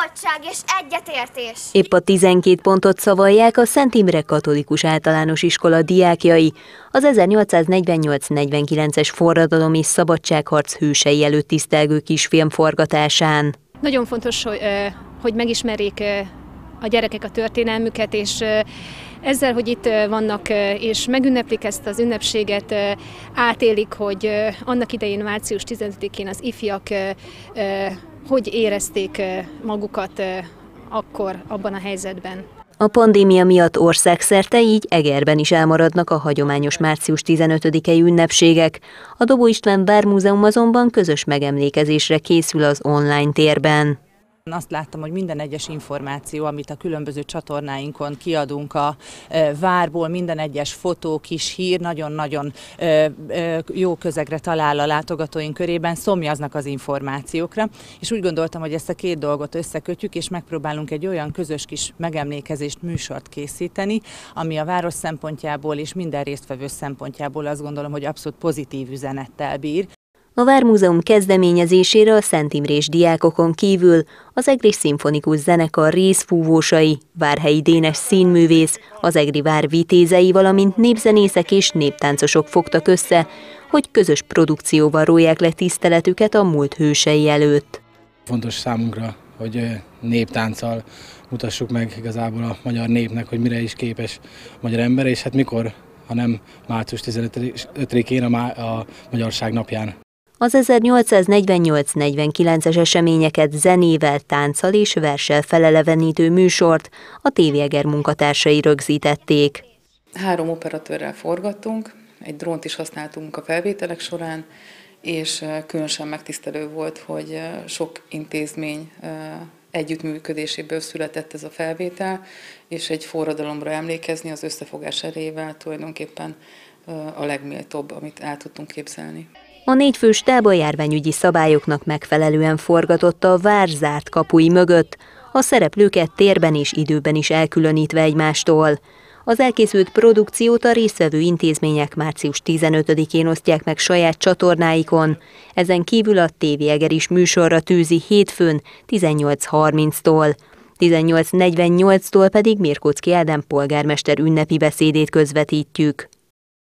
szabadság és egyetértés. Épp a 12 pontot szavalják a Szent Imre Katolikus Általános Iskola diákjai, az 1848-49-es forradalom és szabadságharc hősei előtt tisztelgő kisfilm forgatásán. Nagyon fontos, hogy, hogy megismerjék a gyerekek a történelmüket, és ezzel, hogy itt vannak és megünneplik ezt az ünnepséget, átélik, hogy annak idején március 15-én az ifjak hogy érezték magukat akkor abban a helyzetben. A pandémia miatt országszerte így Egerben is elmaradnak a hagyományos március 15-i ünnepségek. A Dobó István Bármúzeum azonban közös megemlékezésre készül az online térben. Azt láttam, hogy minden egyes információ, amit a különböző csatornáinkon kiadunk a e, várból, minden egyes fotó, kis hír nagyon-nagyon e, e, jó közegre talál a látogatóink körében, szomjaznak az információkra, és úgy gondoltam, hogy ezt a két dolgot összekötjük, és megpróbálunk egy olyan közös kis megemlékezést, műsort készíteni, ami a város szempontjából és minden résztvevő szempontjából azt gondolom, hogy abszolút pozitív üzenettel bír, a Vármúzeum kezdeményezésére a Szent Imrés diákokon kívül az Egri Szimfonikus Zenekar részfúvósai, Várhelyi Dénes színművész, az Egri Vár vitézei, valamint népzenészek és néptáncosok fogtak össze, hogy közös produkcióval róják le tiszteletüket a múlt hősei előtt. Fontos számunkra, hogy néptánccal mutassuk meg igazából a magyar népnek, hogy mire is képes a magyar ember, és hát mikor, hanem március 15-én a, a Magyarság napján. Az 1848-49-es eseményeket zenével, tánccal és versel felelevenítő műsort a tévéger munkatársai rögzítették. Három operatőrrel forgattunk, egy drónt is használtunk a felvételek során, és különösen megtisztelő volt, hogy sok intézmény együttműködéséből született ez a felvétel, és egy forradalomra emlékezni az összefogás erejével tulajdonképpen a legméltóbb, amit el tudtunk képzelni. A négyfős stáb járványügyi szabályoknak megfelelően forgatotta a vár zárt kapui mögött, a szereplőket térben és időben is elkülönítve egymástól. Az elkészült produkciót a részvevő intézmények március 15-én osztják meg saját csatornáikon, ezen kívül a TV Eger is műsorra tűzi hétfőn 18.30-tól. 18.48-tól pedig Mirkocki Ádám polgármester ünnepi beszédét közvetítjük.